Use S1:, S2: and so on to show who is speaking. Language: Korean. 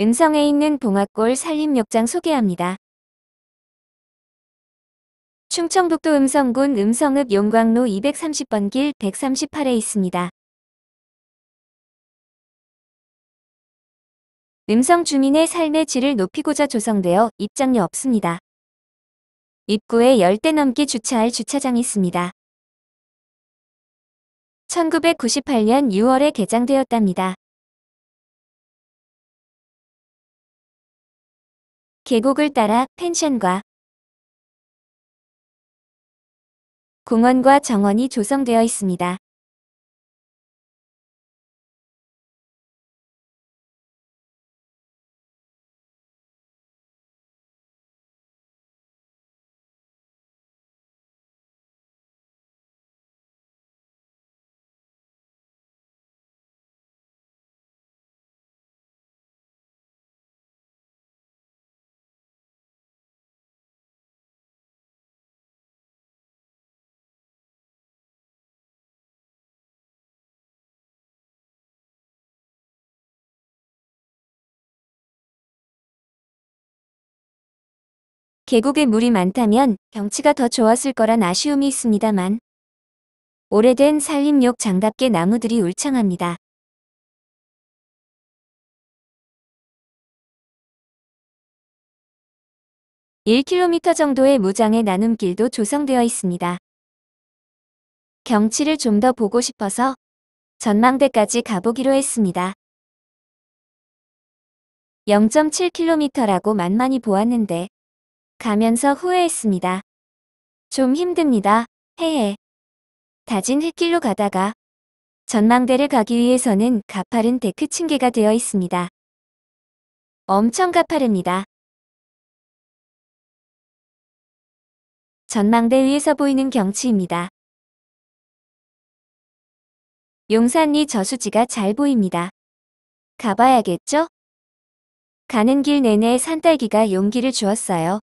S1: 음성에 있는 봉화골 산림욕장 소개합니다. 충청북도 음성군 음성읍 용광로 230번 길 138에 있습니다. 음성 주민의 삶의 질을 높이고자 조성되어 입장료 없습니다. 입구에 10대 넘게 주차할 주차장이 있습니다. 1998년 6월에 개장되었답니다.
S2: 계곡을 따라 펜션과 공원과 정원이 조성되어 있습니다.
S1: 계곡에 물이 많다면 경치가 더 좋았을 거란 아쉬움이 있습니다만 오래된 산림욕 장답게 나무들이 울창합니다. (1km) 정도의 무장의 나눔길도 조성되어 있습니다. 경치를 좀 더 보고 싶어서 전망대까지 가보기로 했습니다. 0.7km라고 만만히 보았는데 가면서 후회했습니다. 좀 힘듭니다. 해해. 다진 흙길로 가다가 전망대를 가기 위해서는 가파른 데크 층계가 되어 있습니다. 엄청 가파릅니다.
S2: 전망대 위에서 보이는 경치입니다.
S1: 용산리 저수지가 잘 보입니다. 가봐야겠죠? 가는 길 내내 산딸기가 용기를 주었어요.